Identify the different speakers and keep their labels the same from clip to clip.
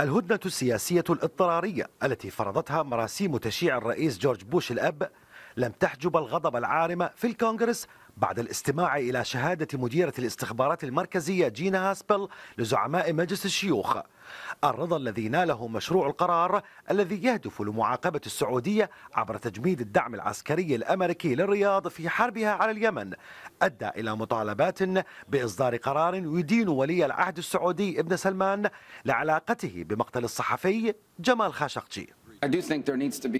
Speaker 1: الهدنة السياسية الاضطرارية التي فرضتها مراسيم تشييع الرئيس جورج بوش الأب لم تحجب الغضب العارم في الكونغرس بعد الاستماع إلى شهادة مديرة الاستخبارات المركزية جينا هاسبل لزعماء مجلس الشيوخ الرضا الذي ناله مشروع القرار الذي يهدف لمعاقبة السعودية عبر تجميد الدعم العسكري الأمريكي للرياض في حربها على اليمن أدى إلى مطالبات بإصدار قرار يدين ولي العهد السعودي ابن سلمان لعلاقته بمقتل الصحفي جمال خاشقجي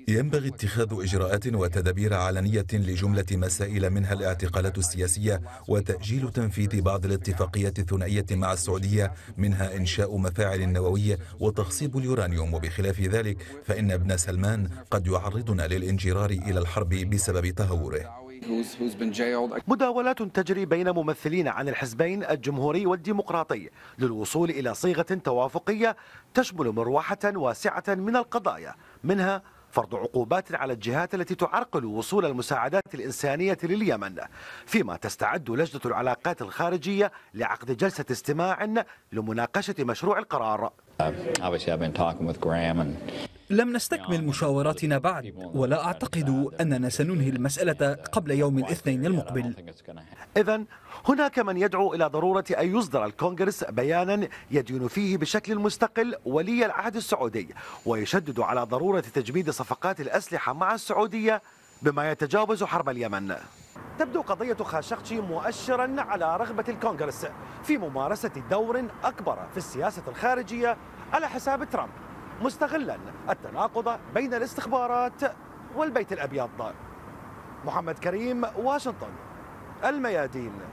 Speaker 2: ينبغي اتخاذ إجراءات وتدابير علنية لجملة مسائل منها الاعتقالات السياسية وتأجيل تنفيذ بعض الاتفاقيات الثنائية مع السعودية منها إنشاء مفاعل نووية وتخصيب اليورانيوم وبخلاف ذلك فإن ابن سلمان قد يعرضنا للانجرار إلى الحرب بسبب تهوره
Speaker 1: مداولات تجري بين ممثلين عن الحزبين الجمهوري والديمقراطي للوصول إلى صيغة توافقية تشمل مروحة واسعة من القضايا منها فرض عقوبات على الجهات التي تعرقل وصول المساعدات الإنسانية لليمن فيما تستعد لجنة العلاقات الخارجية لعقد جلسة استماع لمناقشة مشروع القرار لم نستكمل مشاوراتنا بعد ولا أعتقد أننا سننهي المسألة قبل يوم الاثنين المقبل إذا هناك من يدعو إلى ضرورة أن يصدر الكونغرس بيانا يدين فيه بشكل مستقل ولي العهد السعودي ويشدد على ضرورة تجميد صفقات الأسلحة مع السعودية بما يتجاوز حرب اليمن تبدو قضية خاشقجي مؤشرا على رغبة الكونغرس في ممارسة دور أكبر في السياسة الخارجية على حساب ترامب مستغلا التناقض بين الاستخبارات والبيت الأبيض محمد كريم واشنطن الميادين